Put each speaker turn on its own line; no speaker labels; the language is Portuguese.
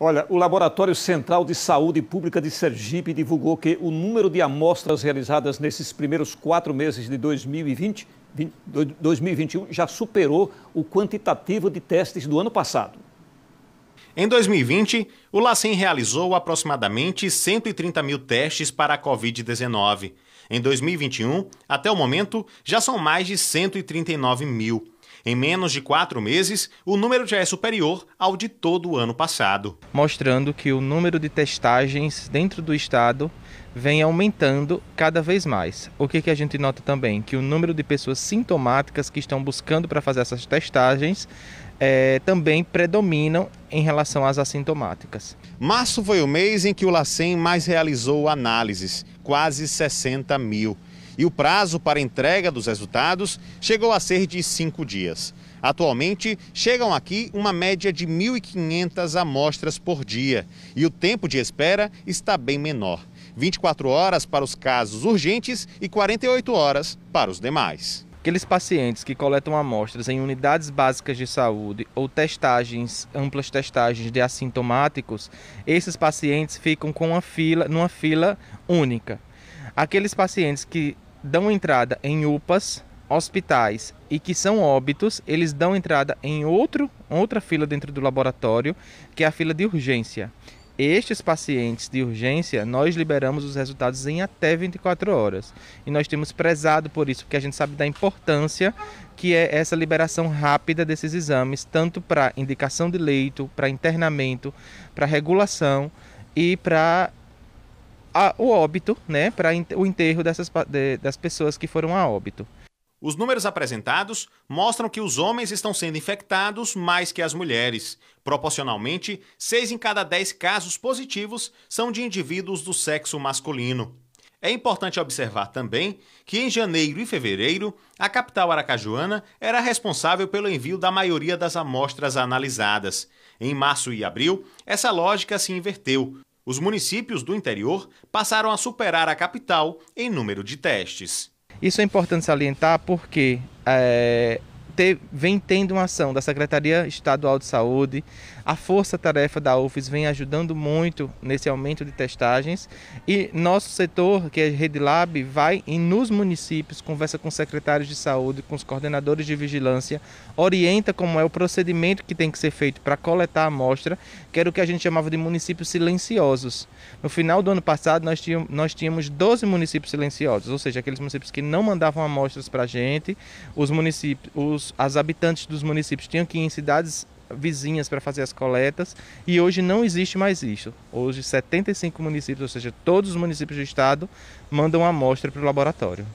Olha, o Laboratório Central de Saúde Pública de Sergipe divulgou que o número de amostras realizadas nesses primeiros quatro meses de 2020, 2021 já superou o quantitativo de testes do ano passado. Em 2020, o LACEN realizou aproximadamente 130 mil testes para a Covid-19. Em 2021, até o momento, já são mais de 139 mil. Em menos de quatro meses, o número já é superior ao de todo o ano passado.
Mostrando que o número de testagens dentro do estado vem aumentando cada vez mais. O que, que a gente nota também? Que o número de pessoas sintomáticas que estão buscando para fazer essas testagens é, também predominam em relação às assintomáticas. Março foi o mês em que o LACEN mais realizou análises,
quase 60 mil e o prazo para entrega dos resultados chegou a ser de cinco dias. Atualmente, chegam aqui uma média de 1.500 amostras por dia e o tempo de espera está bem menor. 24 horas para os
casos urgentes e 48 horas para os demais. Aqueles pacientes que coletam amostras em unidades básicas de saúde ou testagens, amplas testagens de assintomáticos, esses pacientes ficam com uma fila, numa fila única. Aqueles pacientes que dão entrada em UPAs, hospitais e que são óbitos, eles dão entrada em outro, outra fila dentro do laboratório, que é a fila de urgência. Estes pacientes de urgência, nós liberamos os resultados em até 24 horas. E nós temos prezado por isso, porque a gente sabe da importância que é essa liberação rápida desses exames, tanto para indicação de leito, para internamento, para regulação e para a, o óbito, né, para o enterro dessas, de, das pessoas que foram a óbito. Os números apresentados
mostram que os homens estão sendo infectados mais que as mulheres. Proporcionalmente, 6 em cada 10 casos positivos são de indivíduos do sexo masculino. É importante observar também que em janeiro e fevereiro, a capital aracajuana era responsável pelo envio da maioria das amostras analisadas. Em março e abril, essa lógica se inverteu os municípios do interior passaram a superar a capital em número de testes.
Isso é importante salientar porque é, vem tendo uma ação da Secretaria Estadual de Saúde, a força-tarefa da UFES vem ajudando muito nesse aumento de testagens e nosso setor, que é a Rede Lab, vai em, nos municípios, conversa com secretários de saúde, com os coordenadores de vigilância, orienta como é o procedimento que tem que ser feito para coletar a amostra, que era o que a gente chamava de municípios silenciosos. No final do ano passado, nós tínhamos, nós tínhamos 12 municípios silenciosos, ou seja, aqueles municípios que não mandavam amostras para a gente, os municípios, os os as habitantes dos municípios tinham que ir em cidades vizinhas para fazer as coletas e hoje não existe mais isso. Hoje 75 municípios, ou seja, todos os municípios do estado mandam amostra para o laboratório.